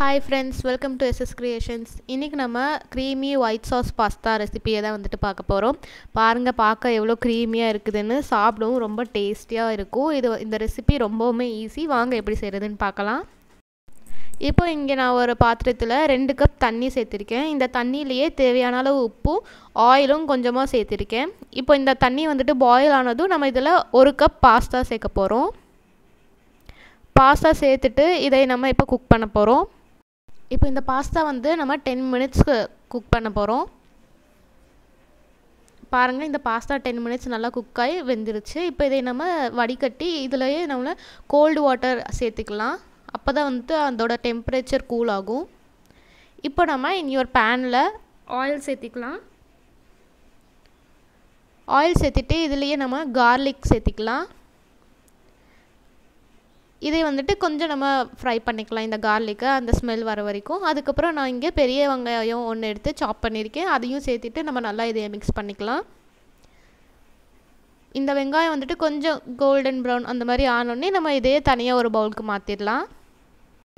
hi friends welcome to SS creations இன்றைக்கி நம்ம creamy white sauce pasta ரெசிப்பியை தான் வந்துட்டு பார்க்க போகிறோம் பாருங்கள் பார்க்க எவ்வளோ க்ரீமியாக இருக்குதுன்னு சாப்பிடவும் ரொம்ப டேஸ்டியாக இருக்கும் இது இந்த ரெசிபி ரொம்பவுமே ஈஸி வாங்க எப்படி செய்கிறதுன்னு பார்க்கலாம் இப்போ இங்கே நான் ஒரு பாத்திரத்தில் ரெண்டு கப் தண்ணி சேர்த்துருக்கேன் இந்த தண்ணியிலையே தேவையான அளவு உப்பும் ஆயிலும் கொஞ்சமாக சேர்த்துருக்கேன் இப்போ இந்த தண்ணி வந்துட்டு பாயில் ஆனதும் நம்ம இதில் ஒரு கப் பாஸ்தா சேர்க்க போகிறோம் பாஸ்தா சேர்த்துட்டு இதை நம்ம இப்போ குக் பண்ண போகிறோம் இப்போ இந்த பாஸ்தா வந்து நம்ம டென் மினிட்ஸ்க்கு குக் பண்ண போகிறோம் பாருங்கள் இந்த பாஸ்தா டென் மினிட்ஸ் நல்லா குக் ஆகி வெந்துருச்சு இப்போ இதை நம்ம வடிகட்டி இதிலையே நம்ம கோல்டு வாட்டர் சேர்த்துக்கலாம் அப்போ தான் வந்துட்டு அதோட டெம்பரேச்சர் கூல் ஆகும் இப்போ நம்ம இன்னொரு பேனில் ஆயில் சேர்த்திக்கலாம் ஆயில் சேர்த்துட்டு இதுலேயே நம்ம கார்லிக் சேர்த்திக்கலாம் இதை வந்துட்டு கொஞ்சம் நம்ம ஃப்ரை பண்ணிக்கலாம் இந்த கார்லிக்கை அந்த ஸ்மெல் வர வரைக்கும் அதுக்கப்புறம் நான் இங்கே பெரிய வெங்காயம் ஒன்று எடுத்து சாப் பண்ணியிருக்கேன் அதையும் சேர்த்துட்டு நம்ம நல்லா இதை மிக்ஸ் பண்ணிக்கலாம் இந்த வெங்காயம் வந்துட்டு கொஞ்சம் கோல்டன் ப்ரௌன் அந்த மாதிரி ஆனோடனே நம்ம இதையே தனியாக ஒரு பவுலுக்கு மாற்றிடலாம்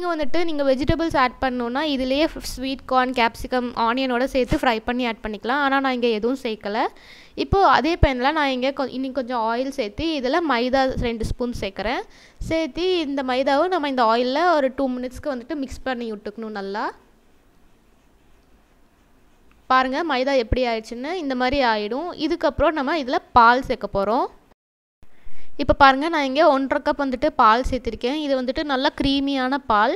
இங்கே வந்துட்டு நீங்கள் வெஜிடபிள்ஸ் ஆட் பண்ணணும்னா இதிலேயே ஸ்வீட் கார்ன் கேப்சிகம் ஆனியனோட சேர்த்து ஃப்ரை பண்ணி ஆட் பண்ணிக்கலாம் ஆனால் நான் இங்கே எதுவும் சேர்க்கலை இப்போது அதே பேனில் நான் இங்கே கொ இன்னும் கொஞ்சம் ஆயில் சேர்த்து இதில் மைதா ரெண்டு ஸ்பூன் சேர்க்குறேன் சேர்த்து இந்த மைதாவை நம்ம இந்த ஆயிலில் ஒரு டூ மினிட்ஸ்க்கு வந்துட்டு மிக்ஸ் பண்ணி விட்டுக்கணும் நல்லா பாருங்கள் மைதா எப்படி ஆயிடுச்சுன்னு இந்த மாதிரி ஆகிடும் இதுக்கப்புறம் நம்ம இதில் பால் சேர்க்க போகிறோம் இப்போ பாருங்கள் நான் இங்கே ஒன்றரை கப் வந்துட்டு பால் சேர்த்துருக்கேன் இது வந்துட்டு நல்லா க்ரீமியான பால்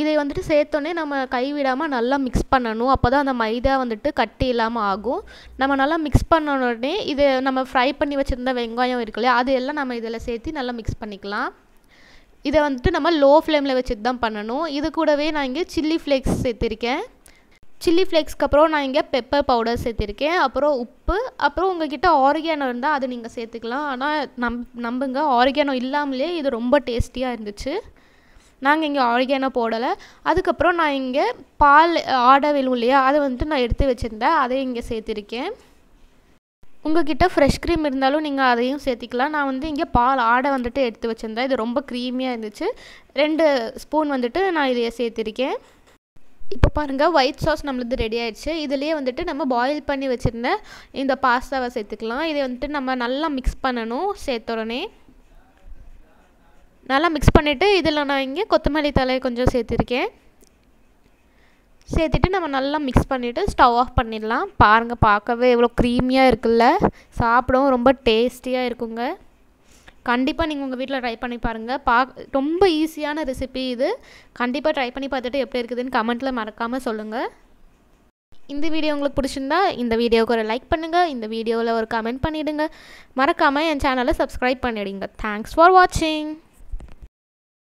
இதை வந்துட்டு சேர்த்தோன்னே நம்ம கைவிடாமல் நல்லா மிக்ஸ் பண்ணணும் அப்போ தான் அந்த மைதா வந்துட்டு கட்டி இல்லாமல் ஆகும் நம்ம நல்லா மிக்ஸ் பண்ணோடனே இது நம்ம ஃப்ரை பண்ணி வச்சுருந்த வெங்காயம் இருக்கு இல்லையா அது எல்லாம் நம்ம இதில் சேர்த்து நல்லா மிக்ஸ் பண்ணிக்கலாம் இதை வந்துட்டு நம்ம லோ ஃப்ளேமில் வச்சுட்டு தான் பண்ணணும் இது கூடவே நான் இங்கே சில்லி ஃப்ளேக்ஸ் சேர்த்துருக்கேன் சில்லி ஃப்ளேக்ஸ்க்கு அப்புறம் நான் இங்கே பெப்பர் பவுடர் சேர்த்திருக்கேன் அப்புறம் உப்பு அப்புறம் உங்கள் கிட்டே ஆரிகானோ இருந்தால் அதை நீங்கள் சேர்த்துக்கலாம் ஆனால் நம் நம்புங்க ஆரிகானோ இல்லாமலே இது ரொம்ப டேஸ்டியாக இருந்துச்சு நாங்கள் இங்கே ஆரிகானோ போடலை அதுக்கப்புறம் நான் இங்கே பால் ஆடை வேணும் இல்லையா அதை வந்துட்டு நான் எடுத்து வச்சுருந்தேன் அதையும் இங்கே சேர்த்துருக்கேன் உங்ககிட்ட ஃப்ரெஷ் க்ரீம் இருந்தாலும் நீங்கள் அதையும் சேர்த்திக்கலாம் நான் வந்து இங்கே பால் ஆடை வந்துட்டு எடுத்து வச்சுருந்தேன் இது ரொம்ப க்ரீமியாக இருந்துச்சு ரெண்டு ஸ்பூன் வந்துட்டு நான் இதையே சேர்த்துருக்கேன் இப்போ பாருங்கள் ஒயிட் சாஸ் நம்மளுக்கு ரெடி ஆயிடுச்சு இதுலேயே வந்துட்டு நம்ம பாயில் பண்ணி வச்சுருந்த இந்த பாஸ்தாவை சேர்த்துக்கலாம் இதை வந்துட்டு நம்ம நல்லா மிக்ஸ் பண்ணணும் சேர்த்த உடனே நல்லா மிக்ஸ் பண்ணிவிட்டு இதில் நான் இங்கே கொத்தமல்லி தலையை கொஞ்சம் சேர்த்துருக்கேன் சேர்த்துட்டு நம்ம நல்லா மிக்ஸ் பண்ணிவிட்டு ஸ்டவ் ஆஃப் பண்ணிடலாம் பாருங்கள் பார்க்கவே எவ்வளோ க்ரீமியாக இருக்குல்ல சாப்பிடவும் ரொம்ப டேஸ்டியாக இருக்குங்க கண்டிப்பாக நீங்கள் உங்கள் வீட்டில் ட்ரை பண்ணி பாருங்கள் பா ரொம்ப ஈஸியான ரெசிபி இது கண்டிப்பாக ட்ரை பண்ணி பார்த்துட்டு எப்படி இருக்குதுன்னு கமெண்ட்டில் மறக்காமல் சொல்லுங்கள் இந்த வீடியோ உங்களுக்கு பிடிச்சிருந்தா இந்த வீடியோவுக்கு ஒரு லைக் பண்ணுங்கள் இந்த வீடியோவில் ஒரு கமெண்ட் பண்ணிவிடுங்க மறக்காமல் என் சேனலை சப்ஸ்கிரைப் பண்ணிவிடுங்க தேங்க்ஸ் ஃபார் வாட்சிங்